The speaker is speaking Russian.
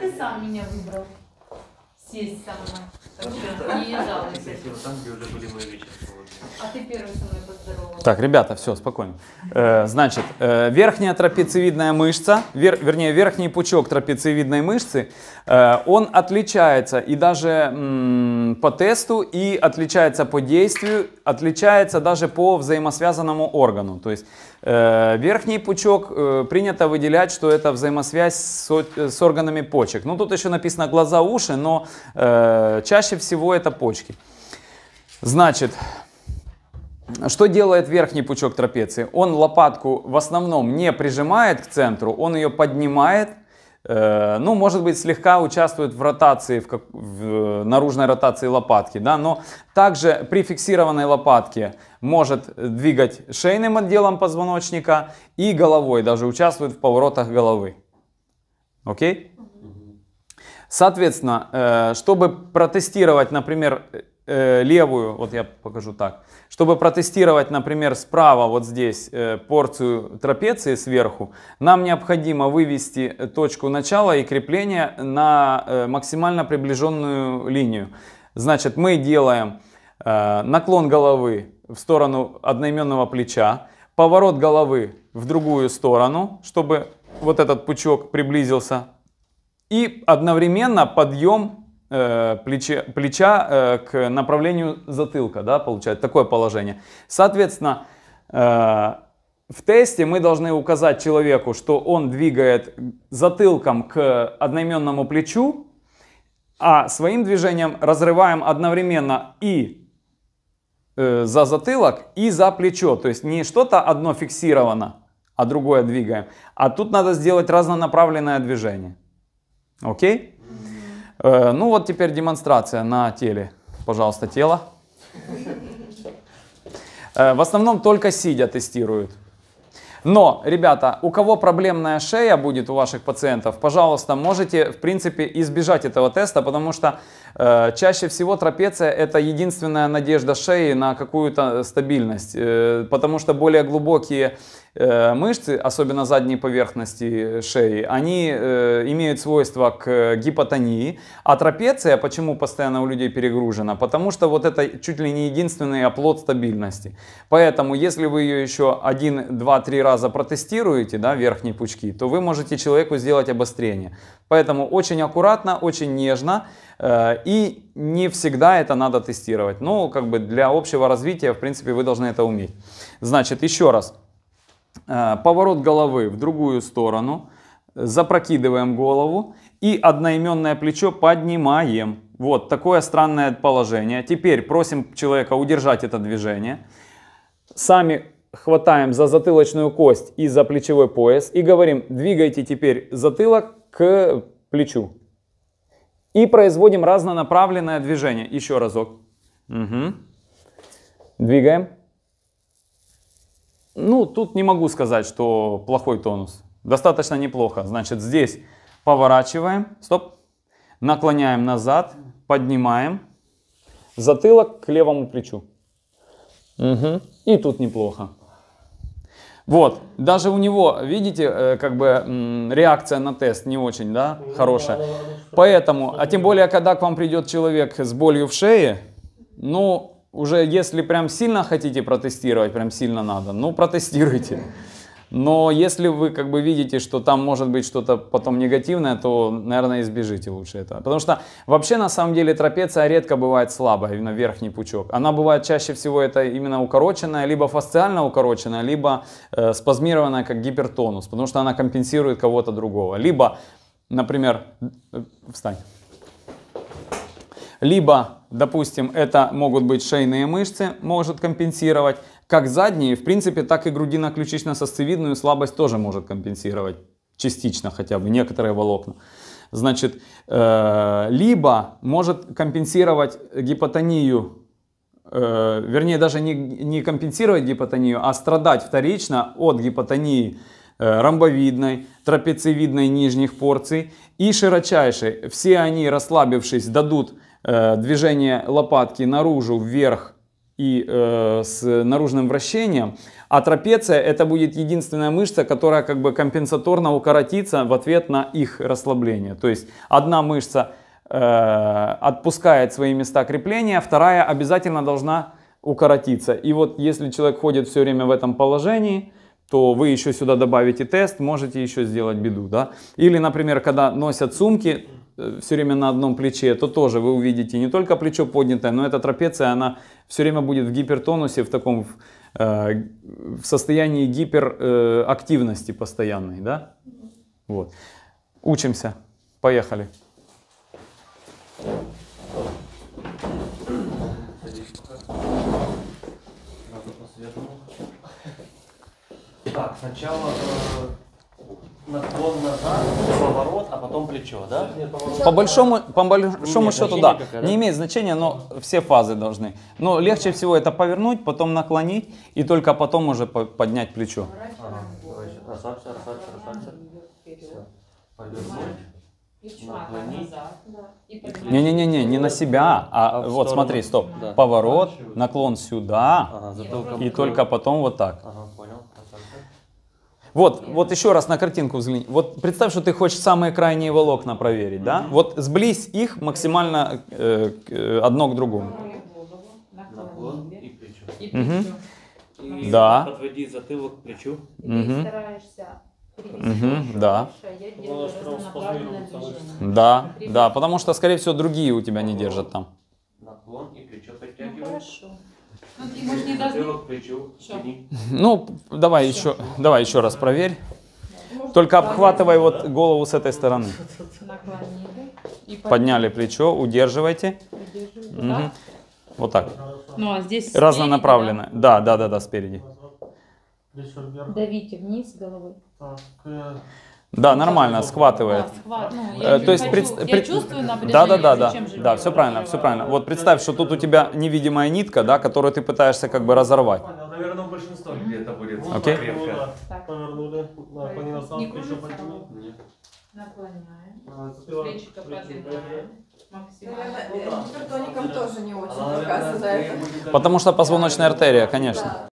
ты сам меня выбрал. Сесть со мной. Так что Там, где уже были мои вечера. А ты первый со мной поздоровался. Так, ребята, все, спокойно. Э, значит, э, верхняя трапециевидная мышца, вер, вернее, верхний пучок трапециевидной мышцы, э, он отличается и даже по тесту, и отличается по действию, отличается даже по взаимосвязанному органу. То есть Э, верхний пучок э, принято выделять, что это взаимосвязь с, э, с органами почек. Ну, тут еще написано глаза, уши, но э, чаще всего это почки. Значит, что делает верхний пучок трапеции? Он лопатку в основном не прижимает к центру, он ее поднимает, Э, ну, может быть, слегка участвует в ротации, в, как, в э, наружной ротации лопатки, да, но также при фиксированной лопатке может двигать шейным отделом позвоночника и головой, даже участвует в поворотах головы. Окей? Соответственно, э, чтобы протестировать, например, Э, левую, вот я покажу так, чтобы протестировать, например, справа вот здесь э, порцию трапеции сверху, нам необходимо вывести точку начала и крепления на э, максимально приближенную линию. Значит, мы делаем наклон головы в сторону одноименного плеча, поворот головы в другую сторону, чтобы вот этот пучок приблизился, и одновременно подъем э, плеча э, к направлению затылка, да, получается, такое положение. Соответственно, э, в тесте мы должны указать человеку, что он двигает затылком к одноименному плечу, а своим движением разрываем одновременно и э, за затылок, и за плечо. То есть не что-то одно фиксировано, а другое двигаем. А тут надо сделать разнонаправленное движение. Окей? Okay? Э, ну вот теперь демонстрация на теле. Пожалуйста, тело. Э, в основном только сидя тестируют. Но, ребята, у кого проблемная шея будет у ваших пациентов, пожалуйста, можете, в принципе, избежать этого теста, потому что э, чаще всего трапеция – это единственная надежда шеи на какую-то стабильность, э, потому что более глубокие Э, мышцы, особенно задние поверхности э, шеи, они э, имеют свойство к гипотонии. А трапеция, почему постоянно у людей перегружена? Потому что вот это чуть ли не единственный оплот стабильности. Поэтому, если вы ее еще один, два, три раза протестируете, да, верхние пучки, то вы можете человеку сделать обострение. Поэтому очень аккуратно, очень нежно и не всегда это надо тестировать. Ну, как бы для общего развития, в принципе, вы должны это уметь. Значит, еще раз. Э, поворот головы в другую сторону, запрокидываем голову и одноименное плечо поднимаем. Вот такое странное положение. Теперь просим человека удержать это движение. Сами хватаем за затылочную кость и за плечевой пояс и говорим, двигайте теперь затылок к плечу. И производим разнонаправленное движение. Еще разок. Угу. Двигаем. Ну, тут не могу сказать, что плохой тонус. Достаточно неплохо. Значит, здесь поворачиваем. Стоп. Наклоняем назад. Поднимаем. Затылок к левому плечу. Угу. И тут неплохо. Вот, даже у него, видите, э, как бы реакция на тест не очень, да, ну хорошая. Поэтому, а тем более, когда к вам придет человек с болью в шее, ну, уже если прям сильно хотите протестировать, прям сильно надо, ну протестируйте. Но если вы как бы видите, что там может быть что-то потом негативное, то, наверное, избежите лучше этого. Потому что вообще на самом деле трапеция редко бывает слабая, именно верхний пучок. Она бывает чаще всего это именно укороченная, либо фасциально укороченная, либо э, спазмированная как гипертонус, потому что она компенсирует кого-то другого. Либо, например, э, встань. Либо, допустим, это могут быть шейные мышцы, может компенсировать. Как задние, в принципе, так и грудино-ключично-сосцевидную слабость тоже может компенсировать. Частично хотя бы, некоторые волокна. Значит, э, либо может компенсировать гипотонию э, вернее даже не, не компенсировать гипотонию, а страдать вторично от гипотонии э, ромбовидной, трапециевидной нижних порций и широчайшей. Все они, расслабившись, дадут Э, движение лопатки наружу, вверх и э, с наружным вращением, а трапеция это будет единственная мышца, которая как бы компенсаторно укоротится в ответ на их расслабление. То есть одна мышца э, отпускает свои места крепления, вторая обязательно должна укоротиться. И вот если человек ходит все время в этом положении, то вы еще сюда добавите тест, можете еще сделать беду, да. Или, например, когда носят сумки э, все время на одном плече, то тоже вы увидите не только плечо поднятое, но эта трапеция, она все время будет в гипертонусе, в таком в э, состоянии гиперактивности э, постоянной, да. Вот. Учимся. Поехали. Thank you. сначала наклон э, назад, поворот, а потом плечо, да? По большому, по большому счету, да. Никакая, да. Не имеет значения, но все фазы должны. Но легче всего это повернуть, потом наклонить и только потом уже поднять плечо. Ага. Расслабься, расслабься, расслабься. Повернуть. Не-не-не, не на себя, а, а вот смотри, стоп, да. поворот, наклон сюда ага, и только потом вот так. Ага, вот, вот еще раз на картинку взгляни. Вот представь, что ты хочешь самые крайние волокна проверить, да? Вот сблизь их максимально э, э одно к другому. Наклон и плечо. И И да. подводи затылок к плечу. Угу. Угу, да. А ну, а да, да, потому что, скорее всего, другие у тебя не держат там. Наклон и плечо подтягивают. Ну, хорошо. Ну, ты, может, ну, давай еще, давай еще раз проверь. Только обхватывай вот голову с этой стороны. Подняли плечо, удерживайте. Угу. Вот так. Ну, а здесь Разнонаправленно. Спереди, да? да, да, да, да, спереди. Давите вниз головой. Э, да, ну, нормально, схватывает. Да, схват, ну, я, э, То есть, пред... я чувствую напряжение, да, да, да, да, да, все правильно, все правильно. Вот представь, что тут у тебя невидимая нитка, да, которую ты пытаешься как бы разорвать. Наверное, у большинства людей это будет Окей. Наклоняем, а, э, Потому что позвоночная артерия, конечно.